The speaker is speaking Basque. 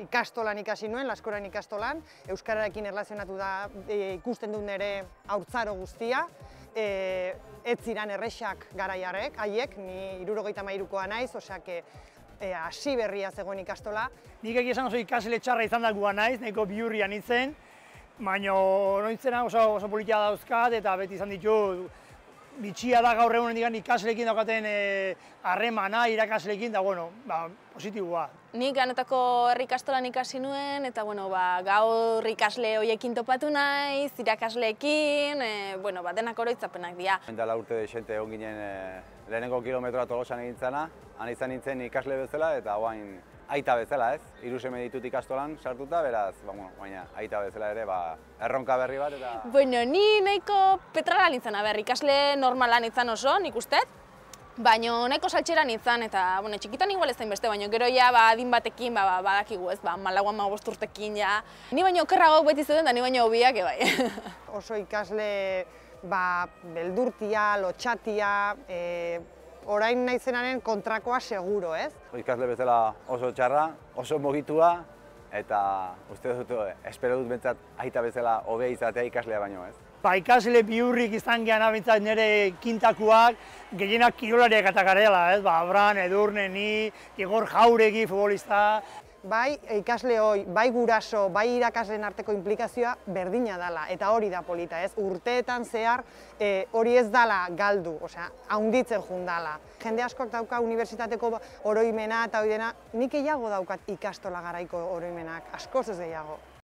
ikastolan ikasi nuen, laskoran ikastolan, euskararekin erlazionatu da e, ikusten dut nire haurtzaro guztia, e, ez ziran erresak garaiarek, haiek, ni irurogeita mairukoa naiz, osak e, hasi berria zegoen ikastola. Nik egia esan oso ikasle txarra izan dagoa naiz, neko bihurrian itzen, baina noitzena oso, oso politia dauzkat eta beti izan ditu bitxia da gaur egunen indikan ikaslekin daukaten eh, harremana, irakaslekin, da, bueno, ba, positiboa. Nik anetako errikastolan ikasi nuen, eta bueno, ba, gaur ikasle hoiekin topatu nahi, zirakasleekin, eh, bueno, ba, denak oroitzapenak dira. Dala urte de xente egon ginen eh, lehenengo kilometroa tolosan egin zana, han izan nintzen ikasle bezala, eta guain aita bezala ez, iru seme ditut ikastolan sartuta, beraz, ba, bueno, baina aita bezala ere, ba, erronka berri bat eta... Bueno, ni nahiko petra lan izan, ikasle normala nintzen izan oso, nik ustez, baina nahiko saltxera izan eta, bueno, txikitan igual ez zain beste, baina gero ja, ba, adin batekin, ba, ba badakigu ez, ba, malaguan ja, ni baino okerragoak beti zuten, da ni baina hobiak, ebai. oso ikasle, ba, beldurtia, lotxatia, eh, orain naizenaren kontrakoa seguro, ez? Ikasle bezala oso txarra, oso mogitua, eta uste dut, espero dut bentsat aita bezala hobe izatea ikaslea baino, ez? Ba, ikasle biurrik izan gehan abintzat nire kintakuak, gehienak kirolariak eta garela, ez? Ba, Abran, Edurne, ni, Igor Jauregi, futbolista, bai ikasle hoi, bai guraso, bai irakasleen arteko implikazioa berdina dala, eta hori da polita, ez? Urteetan zehar e, hori ez dala galdu, osea, haunditzen jun dala. Jende askoak dauka unibertsitateko oroimena eta hori dena, nik gehiago daukat ikastola garaiko oroimenak, askoz ez